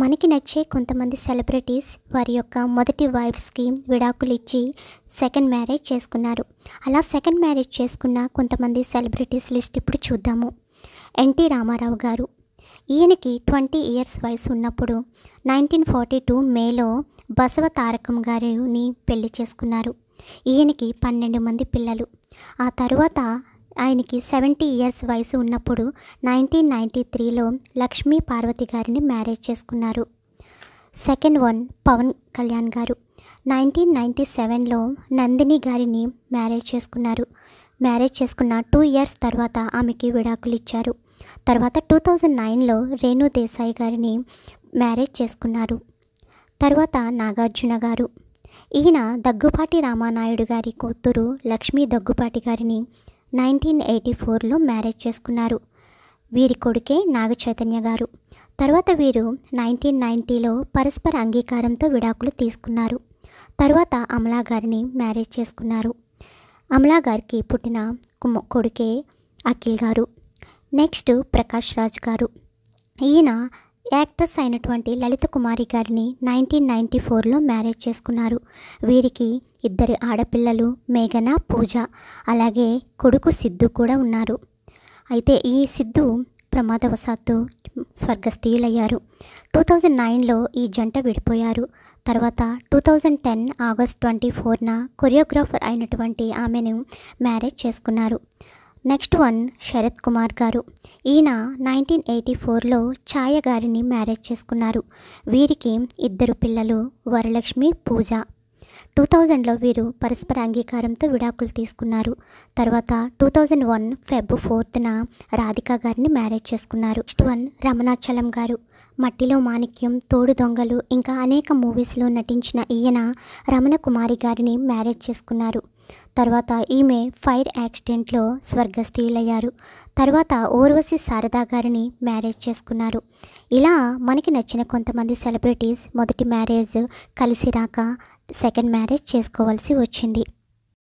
మనకి నచ్చే కొంతమంది సెలబ్రిటీస్ వారి యొక్క మొదటి వైఫ్స్కి విడాకులు ఇచ్చి సెకండ్ మ్యారేజ్ చేసుకున్నారు అలా సెకండ్ మ్యారేజ్ చేసుకున్న కొంతమంది సెలబ్రిటీస్ లిస్ట్ ఇప్పుడు చూద్దాము ఎన్టీ రామారావు గారు ఈయనకి ట్వంటీ ఇయర్స్ వయసు ఉన్నప్పుడు నైన్టీన్ ఫార్టీ టూ మేలో బసవ తారకం గారిని పెళ్లి చేసుకున్నారు ఈయనకి పన్నెండు మంది పిల్లలు ఆ తరువాత ఆయనకి సెవెంటీ ఇయర్స్ వయసు ఉన్నప్పుడు నైన్టీన్ నైంటీ త్రీలో లక్ష్మీ పార్వతి గారిని మ్యారేజ్ చేసుకున్నారు సెకండ్ వన్ పవన్ కళ్యాణ్ గారు నైన్టీన్ నైంటీ సెవెన్లో నందిని గారిని మ్యారేజ్ చేసుకున్నారు మ్యారేజ్ చేసుకున్న టూ ఇయర్స్ తర్వాత ఆమెకి విడాకులు ఇచ్చారు తర్వాత టూ థౌజండ్ నైన్లో రేణు దేశాయి గారిని మ్యారేజ్ చేసుకున్నారు తర్వాత నాగార్జున గారు ఈయన దగ్గుపాటి రామానాయుడు గారి కూతురు లక్ష్మీ దగ్గుపాటి గారిని నైన్టీన్ ఎయిటీ ఫోర్లో మ్యారేజ్ చేసుకున్నారు వీరి కొడుకే నాగచైతన్య గారు తర్వాత వీరు నైన్టీన్ నైంటీలో పరస్పర అంగీకారంతో విడాకులు తీసుకున్నారు తర్వాత అమలా గారిని మ్యారేజ్ చేసుకున్నారు అమలా గారికి పుట్టిన కొడుకే అఖిల్ గారు నెక్స్ట్ ప్రకాష్ రాజ్ గారు ఈయన యాక్టర్స్ అయినటువంటి లలిత కుమారి గారిని నైన్టీన్ నైంటీ ఫోర్లో మ్యారేజ్ చేసుకున్నారు వీరికి ఇద్దరు ఆడపిల్లలు మేఘన పూజ అలాగే కొడుకు సిద్ధు కూడా ఉన్నారు అయితే ఈ సిద్ధు ప్రమాదవశాత్తు స్వర్గస్థీయులయ్యారు టూ థౌజండ్ నైన్లో ఈ జంట విడిపోయారు తర్వాత two thousand ten August twenty ఫోర్న కొరియోగ్రాఫర్ అయినటువంటి ఆమెను మ్యారేజ్ చేసుకున్నారు నెక్స్ట్ వన్ శరత్ కుమార్ గారు ఈయన నైన్టీన్ ఎయిటీ ఫోర్లో ఛాయ గారిని మ్యారేజ్ చేసుకున్నారు వీరికి ఇద్దరు పిల్లలు వరలక్ష్మి పూజ టూ థౌజండ్లో వీరు పరస్పర అంగీకారంతో విడాకులు తీసుకున్నారు తర్వాత టూ థౌజండ్ వన్ ఫెబ్ ఫోర్త్న రాధిక గారిని మ్యారేజ్ చేసుకున్నారు నెక్స్ట్ వన్ రమణాచలం గారు మట్టిలో మాణిక్యం తోడు దొంగలు ఇంకా అనేక మూవీస్లో నటించిన ఈయన రమణ కుమారి గారిని మ్యారేజ్ చేసుకున్నారు తర్వాత ఈమె ఫైర్ యాక్సిడెంట్లో స్వర్గస్థీయులయ్యారు తర్వాత ఓర్వశి శారదా గారిని మ్యారేజ్ చేసుకున్నారు ఇలా మనకి నచ్చిన కొంతమంది సెలబ్రిటీస్ మొదటి మ్యారేజ్ కలిసి రాక సెకండ్ మ్యారేజ్ చేసుకోవాల్సి వచ్చింది